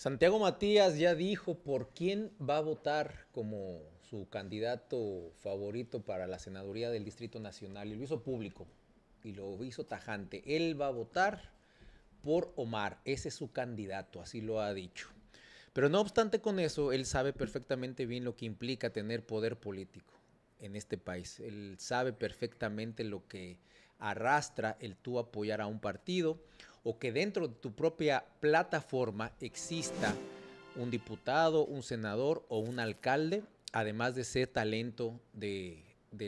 Santiago Matías ya dijo por quién va a votar como su candidato favorito para la senaduría del Distrito Nacional y lo hizo público y lo hizo tajante. Él va a votar por Omar, ese es su candidato, así lo ha dicho. Pero no obstante con eso, él sabe perfectamente bien lo que implica tener poder político en este país. Él sabe perfectamente lo que arrastra el tú apoyar a un partido o que dentro de tu propia plataforma exista un diputado, un senador o un alcalde, además de ser talento del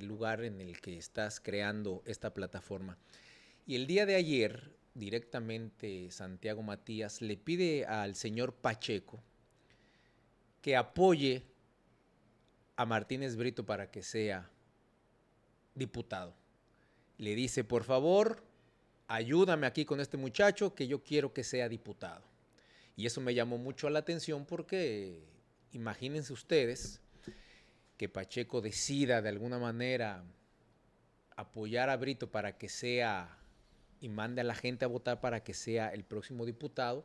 lugar en el que estás creando esta plataforma. Y el día de ayer, directamente Santiago Matías le pide al señor Pacheco que apoye a Martínez Brito para que sea diputado. Le dice, por favor, ayúdame aquí con este muchacho que yo quiero que sea diputado. Y eso me llamó mucho la atención porque imagínense ustedes que Pacheco decida de alguna manera apoyar a Brito para que sea y mande a la gente a votar para que sea el próximo diputado,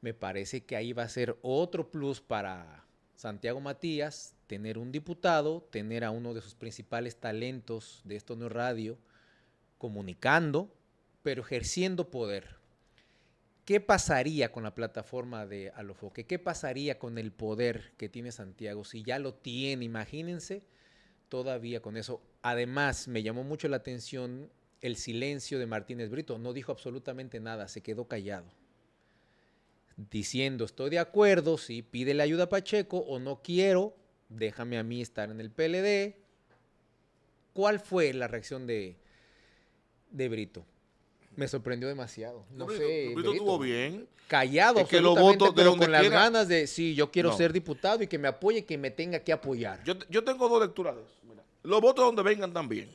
me parece que ahí va a ser otro plus para Santiago Matías, tener un diputado, tener a uno de sus principales talentos de esto no es radio, comunicando, pero ejerciendo poder. ¿Qué pasaría con la plataforma de Alofoque? ¿Qué pasaría con el poder que tiene Santiago si ya lo tiene? Imagínense todavía con eso. Además, me llamó mucho la atención el silencio de Martínez Brito. No dijo absolutamente nada, se quedó callado. Diciendo, estoy de acuerdo, si pide la ayuda a Pacheco o no quiero, déjame a mí estar en el PLD. ¿Cuál fue la reacción de, de Brito? me sorprendió demasiado. No, sé. Brito, estuvo bien. Callado, que los votos pero con las ganas de, sí, yo quiero ser diputado y que me apoye que me tenga que apoyar. Yo, tengo dos lecturas de eso. Los votos donde vengan también.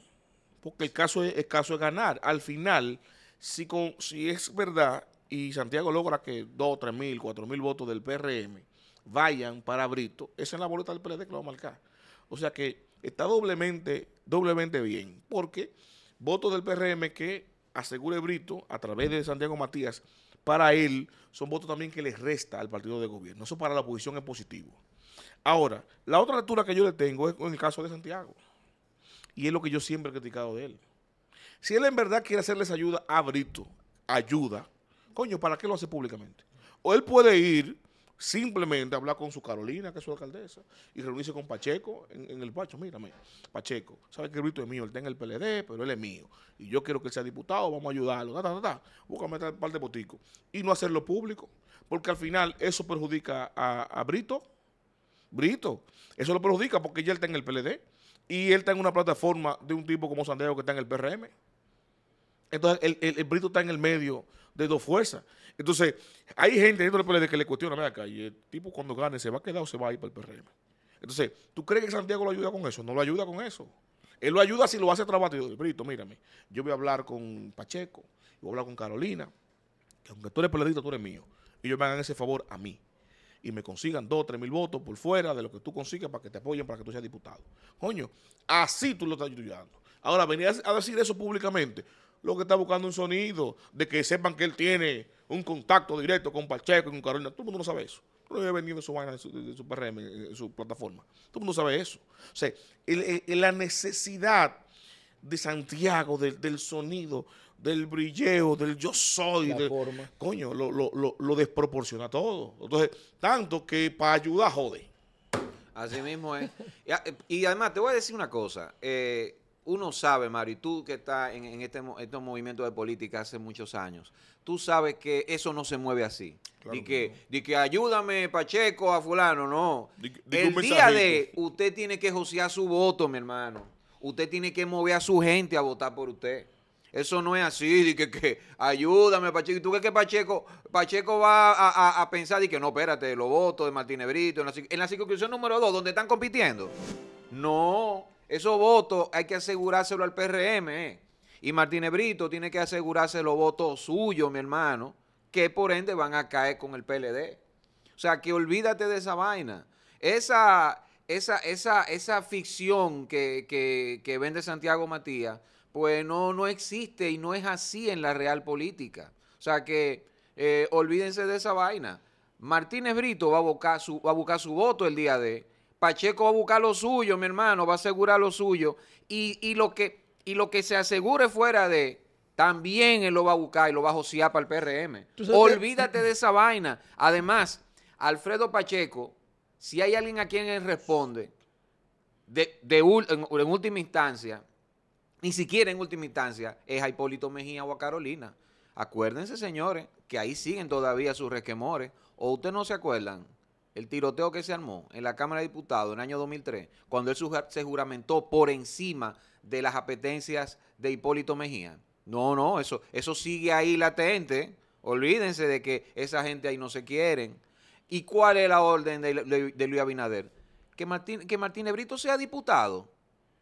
Porque el caso es, caso es ganar. Al final, si, si es verdad y Santiago logra que 2, tres mil, cuatro mil votos del PRM vayan para Brito, esa es la boleta del PLD que lo va a marcar. O sea que está doblemente, doblemente bien. Porque votos del PRM que asegure Brito a través de Santiago Matías, para él son votos también que les resta al partido de gobierno. Eso para la oposición es positivo. Ahora, la otra lectura que yo le tengo es en el caso de Santiago. Y es lo que yo siempre he criticado de él. Si él en verdad quiere hacerles ayuda a Brito, ayuda, coño, ¿para qué lo hace públicamente? O él puede ir Simplemente hablar con su Carolina, que es su alcaldesa, y reunirse con Pacheco en, el Pacho. Mírame, Pacheco, ¿sabe que Brito es mío? Él está en el PLD, pero él es mío. Y yo quiero que él sea diputado, vamos a ayudarlo. Ta, ta, ta, Búscame tal par de botico. Y no hacerlo público, porque al final eso perjudica a, Brito. Brito, eso lo perjudica porque ya él está en el PLD y él está en una plataforma de un tipo como Sandeo que está en el PRM. Entonces, el, el Brito está en el medio de dos fuerzas. Entonces, hay gente dentro del PLD que le cuestiona, mira acá, y el tipo cuando gane se va a quedar o se va a ir para el PRM. Entonces, ¿tú crees que Santiago lo ayuda con eso? No lo ayuda con eso. Él lo ayuda si lo hace trabajo Brito, mírame, yo voy a hablar con Pacheco, voy a hablar con Carolina, que aunque tú eres PLD, tú eres mío. Y ellos me hagan ese favor a mí y me consigan dos o tres mil votos por fuera de lo que tú consigas para que te apoyen, para que tú seas diputado. Coño, así tú lo estás ayudando. Ahora, venir a decir eso públicamente, lo que está buscando un sonido de que sepan que él tiene un contacto directo con Pacheco, con Carolina. Todo el mundo no sabe eso. No había venido su en eh, su, plataforma. Todo el mundo sabe eso. O sea, la necesidad de Santiago, del, sonido, del brilleo, del yo soy, coño, lo, desproporciona todo. Entonces, tanto que para ayudar jode. Así mismo es. y, además, te voy a decir una cosa. Eh, uno sabe, Mario, y tú que estás en, este, estos movimientos de política hace muchos años, tú sabes que eso no se mueve así. y que, que ayúdame, Pacheco, a fulano, no. El día de usted tiene que josear su voto, mi hermano. Usted tiene que mover a su gente a votar por usted. Eso no es así, di que, que ayúdame, Pacheco. ¿Y tú crees que Pacheco, Pacheco va a, pensar y que no, espérate, los votos de Martínez Brito, en la, en circunscripción número dos, donde están compitiendo? No. Esos votos hay que asegurárselo al PRM. Eh. Y Martínez Brito tiene que asegurarse los votos suyos, mi hermano, que por ende van a caer con el PLD. O sea, que olvídate de esa vaina. Esa, esa, esa, esa ficción que, vende Santiago Matías, pues no, no existe y no es así en la real política. O sea, que eh, olvídense de esa vaina. Martínez Brito va a, buscar su, va a buscar su voto el día de Pacheco va a buscar lo suyo, mi hermano, va a asegurar lo suyo. Y, lo, que, y lo que se asegure fuera de, también él lo va a buscar y lo va a josear para el PRM. Olvídate de esa vaina. Además, Alfredo Pacheco, si hay alguien a quien él responde, de, de en, en, última instancia, ni siquiera en última instancia, es a Hipólito Mejía o a Carolina. Acuérdense, señores, que ahí siguen todavía sus requemores. ¿O ustedes no se acuerdan? el tiroteo que se armó en la Cámara de Diputados en el año 2003, cuando él se juramentó por encima de las apetencias de Hipólito Mejía. No, no, eso, eso sigue ahí latente. Olvídense de que esa gente ahí no se quieren. ¿Y cuál es la orden de, Luis Abinader? Que Martín, que Martínez Brito sea diputado.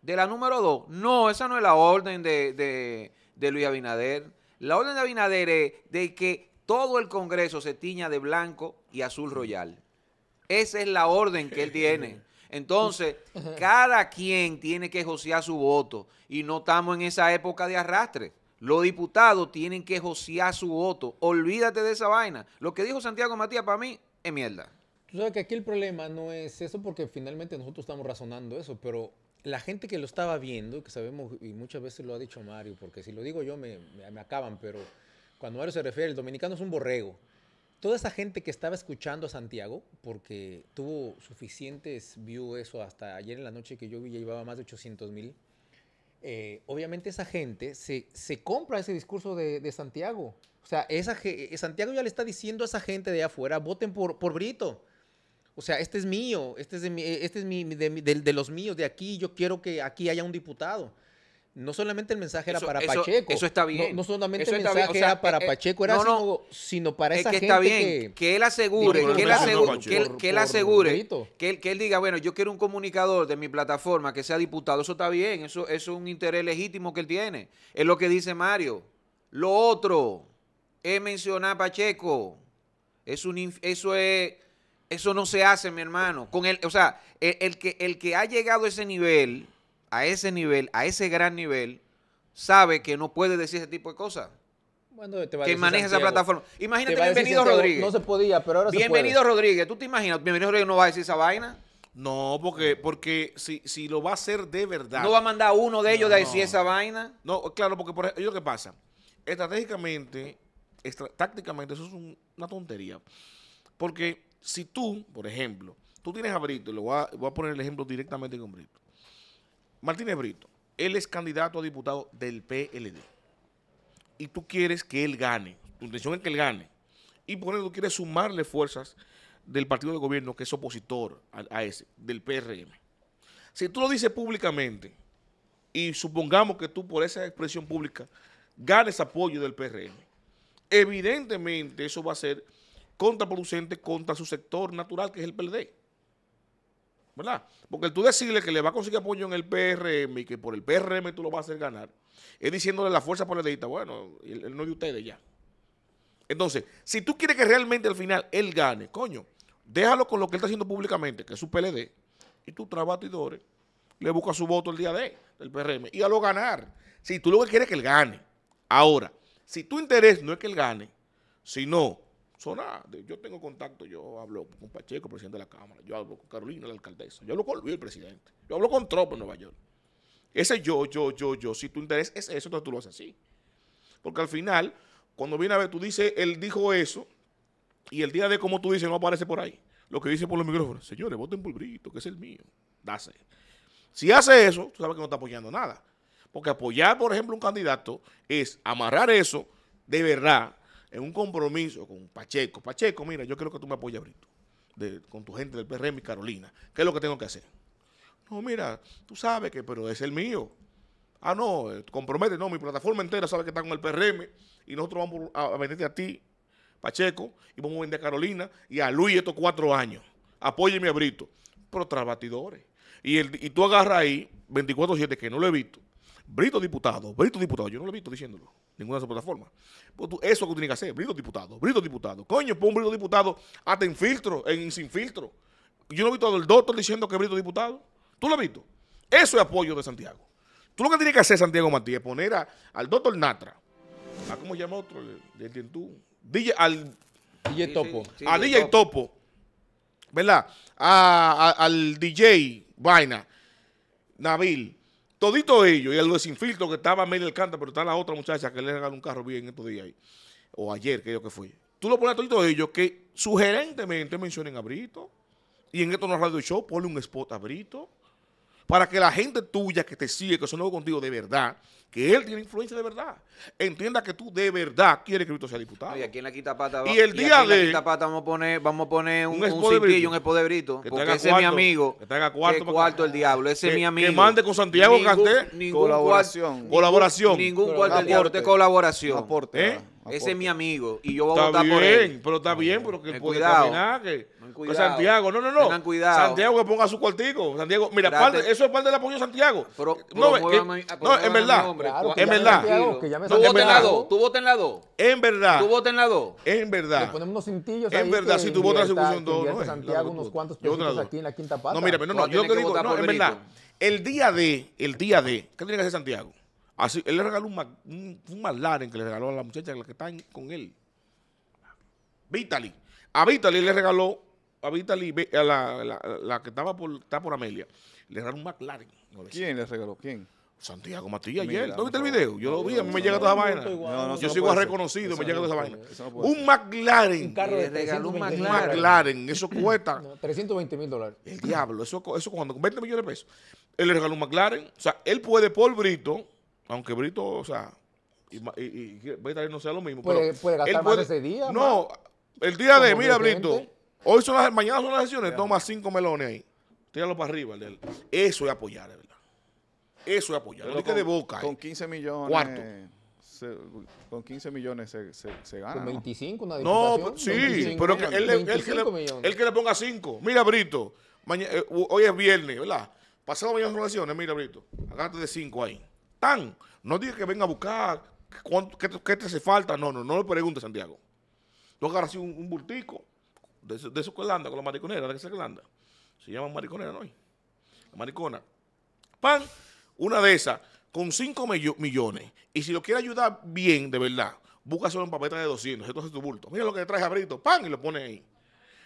De la número dos. No, esa no es la orden de, de Luis Abinader. La orden de Abinader es de que todo el Congreso se tiña de blanco y azul royal. Esa es la orden que él tiene. Entonces, cada quien tiene que josear su voto y no estamos en esa época de arrastre. Los diputados tienen que josear su voto. Olvídate de esa vaina. Lo que dijo Santiago Matías para mí es mierda. Tú sabes que aquí el problema no es eso porque finalmente nosotros estamos razonando eso, pero la gente que lo estaba viendo, que sabemos, y muchas veces lo ha dicho Mario, porque si lo digo yo me, me acaban, pero cuando Mario se refiere, el dominicano es un borrego toda esa gente que estaba escuchando a Santiago, porque tuvo suficientes views, eso hasta ayer en la noche que yo vi ya llevaba más de 800 mil, eh, obviamente esa gente se, se, compra ese discurso de, Santiago. O sea, esa, eh, Santiago ya le está diciendo a esa gente de afuera, voten por, por Brito. O sea, este es mío, este es, de, eh, este es mi, de, los míos, de aquí, yo quiero que aquí haya un diputado no solamente el mensaje era para Pacheco. Eso está bien. No, solamente el mensaje era para eh, Pacheco, era sino, para esa que que, él asegure, que él asegure, que él, que diga, bueno, yo quiero un comunicador de mi plataforma que sea diputado, eso está bien, eso, es un interés legítimo que él tiene. Es lo que dice Mario. Lo otro he mencionado a Pacheco. Es un, eso es eso no se hace, mi hermano. Con o sea, que el que ha llegado a ese nivel a ese nivel, a ese gran nivel, sabe que no puede decir ese tipo de cosas. Bueno, que maneja esa plataforma. Imagínate, bienvenido Rodríguez. No se podía, pero ahora Bienvenido se Rodríguez, ¿tú te imaginas? Bienvenido Rodríguez no va a decir esa vaina. No, porque, porque si, si lo va a hacer de verdad. No va a mandar uno de ellos a decir esa vaina. No, claro, porque por lo que pasa. Estratégicamente, tácticamente, eso es una tontería. Porque si tú, por ejemplo, tú tienes a Brito, y lo voy a poner el ejemplo directamente con Brito. Martínez Brito, él es candidato a diputado del PLD. Y tú quieres que él gane. Tu intención es que él gane. Y por eso tú quieres sumarle fuerzas del partido de gobierno que es opositor a, ese, del PRM. Si tú lo dices públicamente y supongamos que tú por esa expresión pública ganes apoyo del PRM, evidentemente eso va a ser contraproducente contra su sector natural que es el PLD. ¿verdad? Porque tú decirle que le va a conseguir apoyo en el PRM y que por el PRM tú lo vas a hacer ganar, es diciéndole la fuerza por dedita, bueno, él, no es de ustedes ya. Entonces, si tú quieres que realmente al final él gane, coño, déjalo con lo que él está haciendo públicamente, que es su PLD, y tú trabatidores le busca su voto el día de del PRM y a lo ganar. Si tú lo que quieres es que él gane. Ahora, si tu interés no es que él gane, sino yo tengo contacto, yo hablo con Pacheco, presidente de la Cámara, yo hablo con Carolina, la alcaldesa, yo lo con el presidente, yo hablo con Trump en Nueva York. Ese yo, yo, yo, yo, si tu interés es eso, entonces tú lo haces así. Porque al final, cuando viene a ver, tú dices, él dijo eso, y el día de como tú dices no aparece por ahí. Lo que dice por los micrófonos, señores, voten por Brito, que es el mío. Dase. Si hace eso, tú sabes que no está apoyando nada. Porque apoyar, por ejemplo, un candidato es amarrar eso de verdad en un compromiso con Pacheco. Pacheco, mira, yo quiero que tú me apoyes Brito, de, con tu gente del PRM y Carolina. ¿Qué es lo que tengo que hacer? No, mira, tú sabes que, pero es el mío. Ah, no, eh, compromete, no, mi plataforma entera sabe que está con el PRM y nosotros vamos a, venderte a ti, Pacheco, y vamos a vender a Carolina y a Luis estos cuatro años. Apóyeme a Brito. Pero tras batidores. Y, el, y tú agarras ahí, 24-7, que no lo he visto, Brito diputado, Brito diputado. Yo no lo he visto diciéndolo, ninguna de esas plataformas. Pues eso es lo que tú tienes que hacer, Brito diputado, Brito diputado. Coño, pon Brito diputado hasta en filtro, en sin filtro. Yo no he visto al doctor diciendo que Brito diputado. ¿Tú lo has visto? Eso es apoyo de Santiago. Tú lo que tienes que hacer, Santiago Matías es poner a, al doctor Natra, a cómo se llama otro, DJ, al DJ Topo. DJ, Topo. ¿verdad? al DJ Vaina, Nabil, Todito ellos, y el desinfiltro que estaba medio del canta, pero está la otra muchacha que le regaló un carro bien estos días ahí, o ayer, que yo que fue. Tú lo pones a todito ellos que sugerentemente mencionen a Brito, y en esto no radio show, ponle un spot a Brito, para que la gente tuya que te sigue, que son nuevos contigo de verdad, que él tiene influencia de verdad, entienda que tú de verdad quieres que Cristo sea diputado. Y aquí en la quita pata y el día de vamos a poner, un, un, un cintillo, un espodebrito, porque ese es mi amigo. Que tenga cuarto, cuarto el diablo, ese es mi amigo. Que mande con Santiago ningún, colaboración. Colaboración. Ningún, cuarto del diablo, es colaboración. Aporte. ¿Eh? Ese es mi amigo y yo voy a votar bien, por él. Pero está bien, pero que puede caminar, que, Santiago, no, no, no. Santiago que ponga su cuartico. Santiago, mira, eso es parte del apoyo de Santiago. no, en verdad, en verdad. tú votas en la 2, tú votas en la 2. En verdad. Tú votas en la 2. En verdad. Le ponemos En verdad, si tú votas en la 2, no Santiago unos cuantos aquí en la quinta parte. No, mira, pero no, no, yo te digo, no, en verdad. El día de, el día de, ¿qué tiene que hacer Santiago? Así, él le regaló un, un, McLaren que le regaló a la muchacha que está con él. Vitaly A Vitaly le regaló, a Vitaly a la, que estaba por, está por Amelia, le regaló un McLaren. ¿Quién le regaló? ¿Quién? Santiago Matías ayer. ¿No viste el video? Yo lo vi, a mí me llega toda esa vaina. yo sigo reconocido, me llega toda esa vaina. Un McLaren. Un regaló un McLaren. Eso cuesta. 320 mil dólares. El diablo, eso, eso cuando con 20 millones de pesos. Él le regaló un McLaren. O sea, él puede por brito aunque Brito, o sea, y, Brito no sea lo mismo. Puede, pero puede gastar él ese día. No, el día de, mira, Brito, hoy son las, mañana son las sesiones, toma cinco melones ahí. Tíralo para arriba. eso es apoyar, verdad. Eso es apoyar. que con, de boca. Con 15 eh. millones. Cuarto. con 15 millones se, se, se gana. Con 25 una diputación. No, pues, sí, pero que él, que le, ponga 5. Mira, Brito, eh, hoy es viernes, ¿verdad? Pasado mañana son las sesiones mira, Brito, agárrate de 5 ahí. No diga que venga a buscar cuánto, qué, te hace falta. No, no, no le pregunte, Santiago. Tú agarras así un, bultico de, de esos que anda con la mariconera, de esa que anda. Se llama mariconera, ¿no? La maricona. Pan, una de esas, con 5 millones. Y si lo quiere ayudar bien, de verdad, busca solo un de 200. es tu bulto. Mira lo que trae Abrito. Pan, y lo pone ahí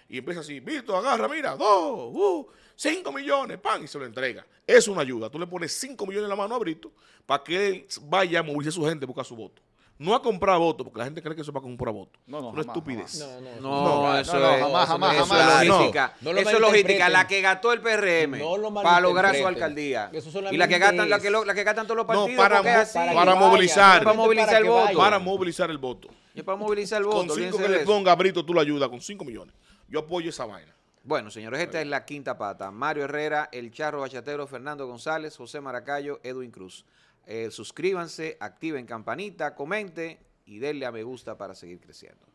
y empieza así, Vito, agarra, mira, dos, uh, cinco millones, pan, y se lo entrega. Es una ayuda. Tú le pones cinco millones en la mano a Brito para que él vaya a movilizar a su gente a buscar su voto. No a comprar votos, porque la gente cree que eso es para comprar votos. No, no, no. estupidez. No, no, no, eso no, es, jamás, jamás, eso Es logística. eso es logística. La que gastó el PRM para lograr su alcaldía. Y la que gastan, todos los partidos. para, para, para, movilizar. Para movilizar el voto. Para movilizar el voto. Y para movilizar el voto. Con cinco que le ponga a Brito, tú le ayudas con cinco millones. Yo apoyo esa vaina. Bueno, señores, esta es la quinta pata. Mario Herrera, El Charro Bachatero, Fernando González, José Maracayo, Edwin Cruz. Eh, suscríbanse, activen campanita, comenten y denle a me gusta para seguir creciendo.